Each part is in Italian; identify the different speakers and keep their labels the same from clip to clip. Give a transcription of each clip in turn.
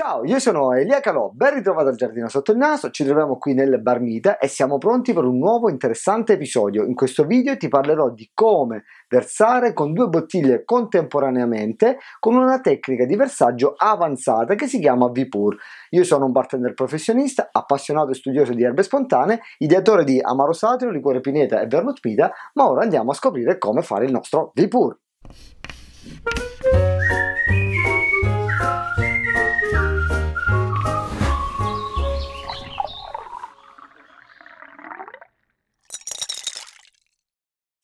Speaker 1: Ciao, io sono Elia Calò, ben ritrovato al Giardino Sotto il Naso, ci troviamo qui nel Barmita e siamo pronti per un nuovo interessante episodio. In questo video ti parlerò di come versare con due bottiglie contemporaneamente con una tecnica di versaggio avanzata che si chiama Vipur. Io sono un bartender professionista, appassionato e studioso di erbe spontanee, ideatore di Amaro Satrio, Liquore Pineta e Vermouth Pita, ma ora andiamo a scoprire come fare il nostro Vipur.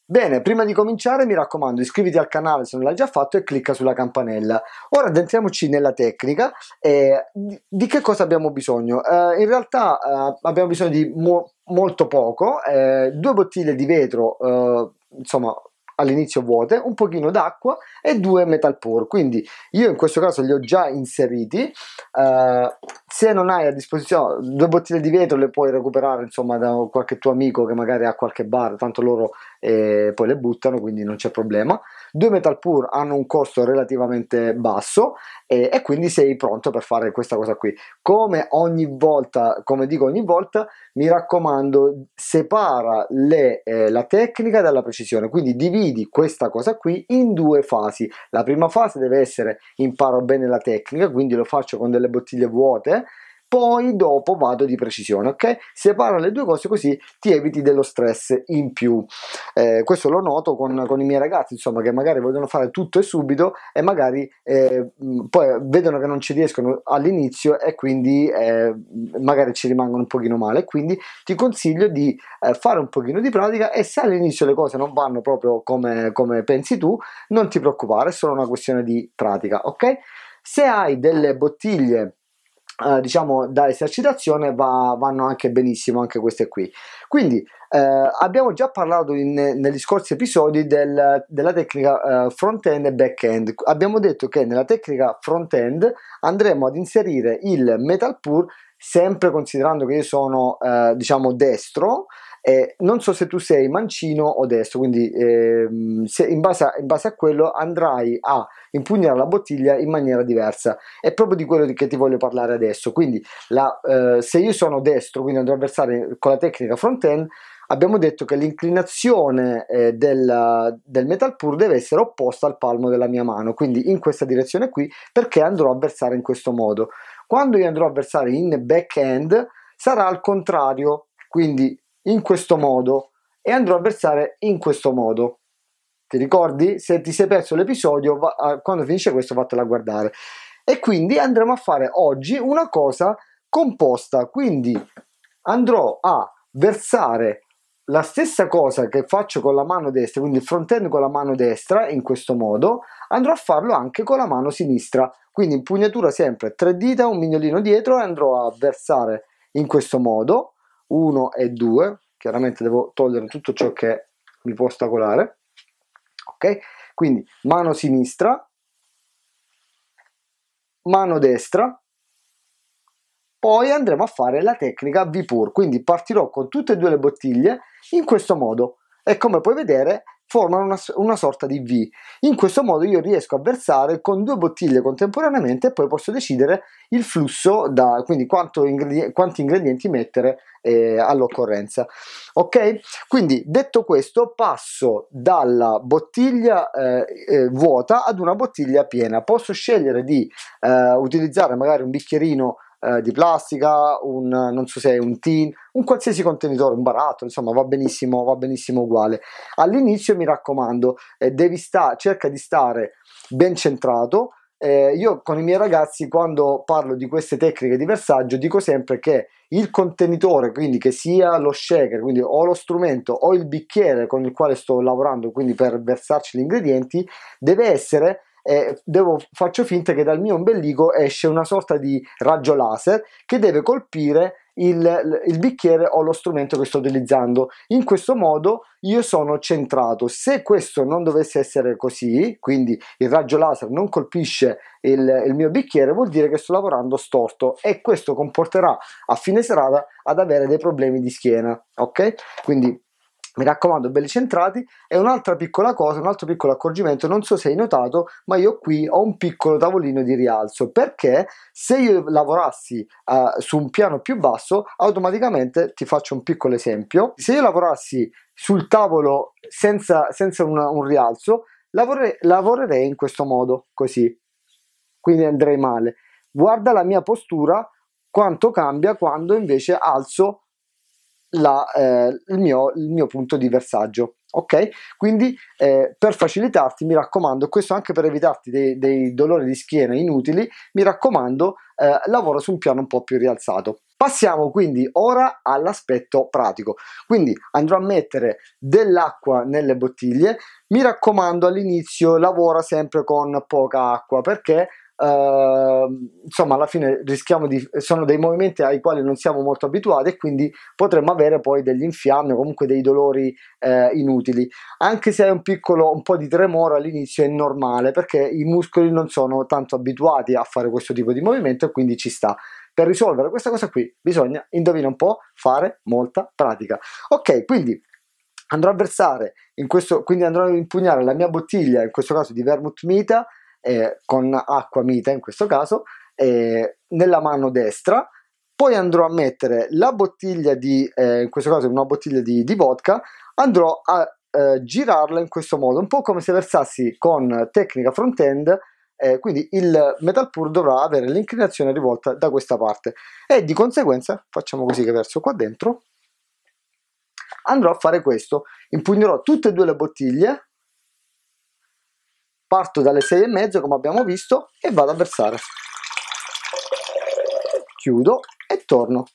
Speaker 1: Bene, prima di cominciare mi raccomando iscriviti al canale se non l'hai già fatto e clicca sulla campanella. Ora addentriamoci nella tecnica e di che cosa abbiamo bisogno? Eh, in realtà eh, abbiamo bisogno di mo molto poco, eh, due bottiglie di vetro, eh, insomma all'inizio vuote, un pochino d'acqua e due metal pour. Quindi io in questo caso li ho già inseriti. Eh, se non hai a disposizione due bottiglie di vetro le puoi recuperare insomma da qualche tuo amico che magari ha qualche bar, tanto loro eh, poi le buttano, quindi non c'è problema. Due metal pur hanno un costo relativamente basso e, e quindi sei pronto per fare questa cosa qui. Come ogni volta, come dico ogni volta, mi raccomando, separa le, eh, la tecnica dalla precisione, quindi dividi dividi questa cosa qui in due fasi. La prima fase deve essere imparo bene la tecnica, quindi lo faccio con delle bottiglie vuote poi dopo vado di precisione, ok? Separa le due cose così ti eviti dello stress in più. Eh, questo lo noto con, con, i miei ragazzi, insomma, che magari vogliono fare tutto e subito e magari eh, poi vedono che non ci riescono all'inizio e quindi eh, magari ci rimangono un pochino male. Quindi ti consiglio di eh, fare un pochino di pratica e se all'inizio le cose non vanno proprio come, come pensi tu, non ti preoccupare, è solo una questione di pratica, ok? Se hai delle bottiglie eh, diciamo da esercitazione va, vanno anche benissimo anche queste qui quindi eh, abbiamo già parlato in, negli scorsi episodi del, della tecnica eh, front end e back end abbiamo detto che nella tecnica front end andremo ad inserire il metal pur sempre considerando che io sono eh, diciamo destro eh, non so se tu sei mancino o destro, quindi ehm, in, base a, in, base a, quello andrai a impugnare la bottiglia in maniera diversa. È proprio di quello di che ti voglio parlare adesso. Quindi la, eh, se io sono destro, quindi andrò a versare con la tecnica front-end, abbiamo detto che l'inclinazione eh, del, del, metal pur deve essere opposta al palmo della mia mano, quindi in questa direzione qui, perché andrò a versare in questo modo. Quando io andrò a versare in back-end sarà al contrario, quindi in questo modo e andrò a versare in questo modo. Ti ricordi? Se ti sei perso l'episodio, va, quando finisce questo fatela guardare. E quindi andremo a fare oggi una cosa composta, quindi andrò a versare la stessa cosa che faccio con la mano destra, quindi il front end con la mano destra in questo modo, andrò a farlo anche con la mano sinistra, quindi impugnatura sempre tre dita, un mignolino dietro e andrò a versare in questo modo 1 e 2 chiaramente devo togliere tutto ciò che mi può ostacolare ok quindi mano sinistra mano destra poi andremo a fare la tecnica V-Pur quindi partirò con tutte e due le bottiglie in questo modo e come puoi vedere formano una, una, sorta di V. In questo modo io riesco a versare con due bottiglie contemporaneamente e poi posso decidere il flusso, da, quindi ingredienti, quanti ingredienti mettere eh, all'occorrenza. Ok? Quindi detto questo passo dalla bottiglia eh, eh, vuota ad una bottiglia piena. Posso scegliere di eh, utilizzare magari un bicchierino eh, di plastica, un, non so se è un tin un qualsiasi contenitore, un baratto, insomma va benissimo, va benissimo uguale. All'inizio mi raccomando, eh, devi sta- cerca di stare ben centrato. Eh, io con i miei ragazzi quando parlo di queste tecniche di versaggio dico sempre che il contenitore, quindi che sia lo shaker, quindi o lo strumento o il bicchiere con il quale sto lavorando, quindi per versarci gli ingredienti, deve essere E eh, devo, faccio finta che dal mio ombelico esce una sorta di raggio laser che deve colpire il, il bicchiere o lo strumento che sto utilizzando. In questo modo io sono centrato. Se questo non dovesse essere così, quindi il raggio laser non colpisce il, il, mio bicchiere, vuol dire che sto lavorando storto e questo comporterà a fine serata ad avere dei problemi di schiena. Ok? Quindi mi raccomando belli centrati e un'altra piccola cosa un altro piccolo accorgimento non so se hai notato ma io qui ho un piccolo tavolino di rialzo perché se io lavorassi uh, su un piano più basso automaticamente ti faccio un piccolo esempio se io lavorassi sul tavolo senza, senza una, un rialzo lavore, lavorerei in questo modo così quindi andrei male guarda la mia postura quanto cambia quando invece alzo la, eh, il, mio, il, mio, punto di versaggio. Ok, quindi eh, per facilitarti, mi raccomando, questo anche per evitarti dei, dei dolori di schiena inutili, mi raccomando, eh, lavora su un piano un po' più rialzato. Passiamo quindi ora all'aspetto pratico. Quindi andrò a mettere dell'acqua nelle bottiglie. Mi raccomando, all'inizio lavora sempre con poca acqua perché Ehm, insomma alla fine rischiamo di sono dei movimenti ai quali non siamo molto abituati e quindi potremmo avere poi degli infiammi o comunque dei dolori eh, inutili anche se hai un piccolo un po' di tremore all'inizio è normale perché i muscoli non sono tanto abituati a fare questo tipo di movimento e quindi ci sta per risolvere questa cosa qui bisogna indovina un po' fare molta pratica ok quindi andrò a versare in questo quindi andrò a impugnare la mia bottiglia in questo caso di vermouth mita eh, con acqua mite in questo caso, eh, nella mano destra, poi andrò a mettere la bottiglia di, eh, in questo caso una bottiglia di, di vodka, andrò a eh, girarla in questo modo, un po' come se versassi con tecnica front-end, eh, quindi il metal pur dovrà avere l'inclinazione rivolta da questa parte e di conseguenza facciamo così che verso qua dentro andrò a fare questo impugnerò tutte e due le bottiglie parto dalle 6 e mezzo come abbiamo visto e vado a versare chiudo e torno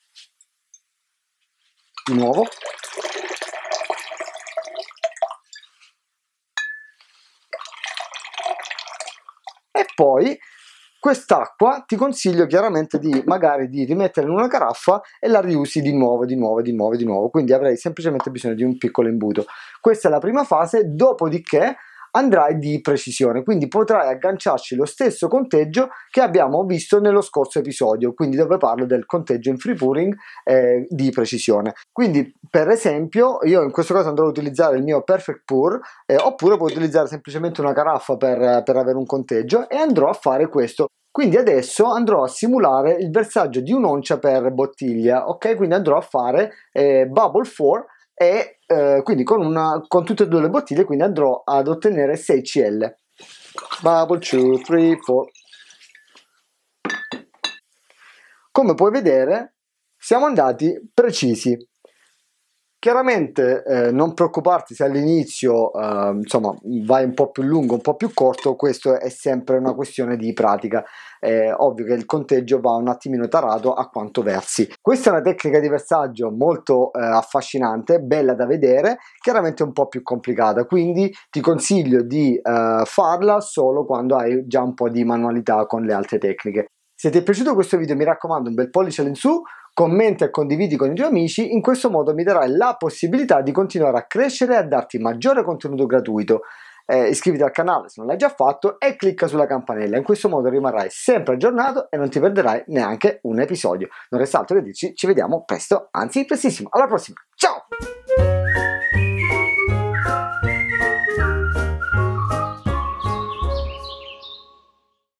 Speaker 1: di nuovo e poi quest'acqua ti consiglio chiaramente di magari di rimettere in una caraffa e la riusi di nuovo, di nuovo, di nuovo, di nuovo. Quindi avrei semplicemente bisogno di un piccolo imbuto. Questa è la prima fase, dopodiché andrai di precisione quindi potrai agganciarci lo stesso conteggio che abbiamo visto nello scorso episodio quindi dove parlo del conteggio in free pouring eh, di precisione quindi per esempio io in questo caso andrò ad utilizzare il mio perfect pour eh, oppure puoi utilizzare semplicemente una caraffa per, per avere un conteggio e andrò a fare questo quindi adesso andrò a simulare il versaggio di un'oncia per bottiglia, ok? Quindi andrò a fare eh, bubble 4 e eh, quindi con, una, con tutte e due le bottiglie quindi andrò ad ottenere 6 CL. Bubble 2, 3, 4. Come puoi vedere siamo andati precisi. Chiaramente eh, non preoccuparti se all'inizio eh, insomma, vai un po' più lungo, un po' più corto, questo è sempre una questione di pratica. È ovvio che il conteggio va un attimino tarato a quanto versi. Questa è una tecnica di versaggio molto eh, affascinante, bella da vedere, chiaramente un po' più complicata, quindi ti consiglio di eh, farla solo quando hai già un po' di manualità con le altre tecniche. Se ti è piaciuto questo video mi raccomando un bel pollice all'insù, commenta e condividi con i tuoi amici, in questo modo mi darai la possibilità di continuare a crescere e a darti maggiore contenuto gratuito. Eh, iscriviti al canale se non l'hai già fatto e clicca sulla campanella, in questo modo rimarrai sempre aggiornato e non ti perderai neanche un episodio. Non resta altro che dirci, ci vediamo presto, anzi prestissimo. Alla prossima, ciao!